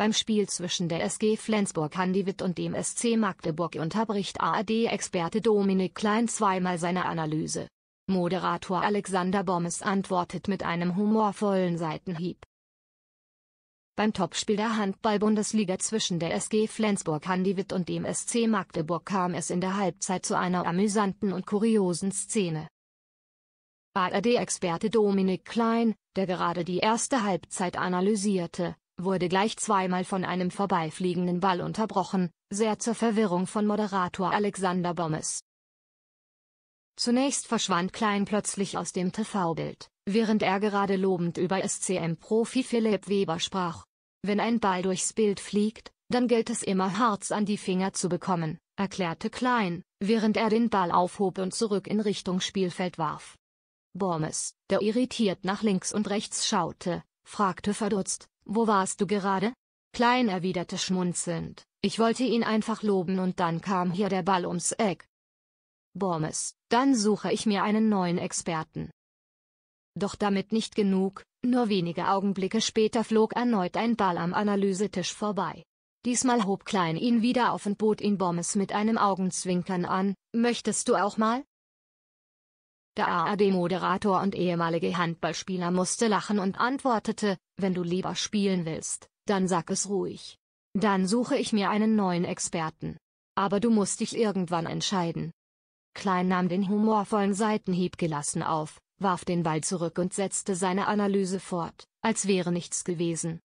Beim Spiel zwischen der SG Flensburg-Handewitt und dem SC Magdeburg unterbricht ARD-Experte Dominik Klein zweimal seine Analyse. Moderator Alexander Bommes antwortet mit einem humorvollen Seitenhieb. Beim Topspiel der Handball-Bundesliga zwischen der SG Flensburg-Handewitt und dem SC Magdeburg kam es in der Halbzeit zu einer amüsanten und kuriosen Szene. ARD-Experte Dominik Klein, der gerade die erste Halbzeit analysierte, wurde gleich zweimal von einem vorbeifliegenden Ball unterbrochen, sehr zur Verwirrung von Moderator Alexander Bommes. Zunächst verschwand Klein plötzlich aus dem TV-Bild, während er gerade lobend über SCM-Profi Philipp Weber sprach. Wenn ein Ball durchs Bild fliegt, dann gilt es immer Harz an die Finger zu bekommen, erklärte Klein, während er den Ball aufhob und zurück in Richtung Spielfeld warf. Bormes, der irritiert nach links und rechts schaute, fragte verdutzt, wo warst du gerade? Klein erwiderte schmunzelnd, ich wollte ihn einfach loben und dann kam hier der Ball ums Eck. Bormes, dann suche ich mir einen neuen Experten. Doch damit nicht genug, nur wenige Augenblicke später flog erneut ein Ball am Analysetisch vorbei. Diesmal hob Klein ihn wieder auf und bot ihn Bormes mit einem Augenzwinkern an, möchtest du auch mal? Der ARD-Moderator und ehemalige Handballspieler musste lachen und antwortete, wenn du lieber spielen willst, dann sag es ruhig. Dann suche ich mir einen neuen Experten. Aber du musst dich irgendwann entscheiden. Klein nahm den humorvollen Seitenhieb gelassen auf, warf den Ball zurück und setzte seine Analyse fort, als wäre nichts gewesen.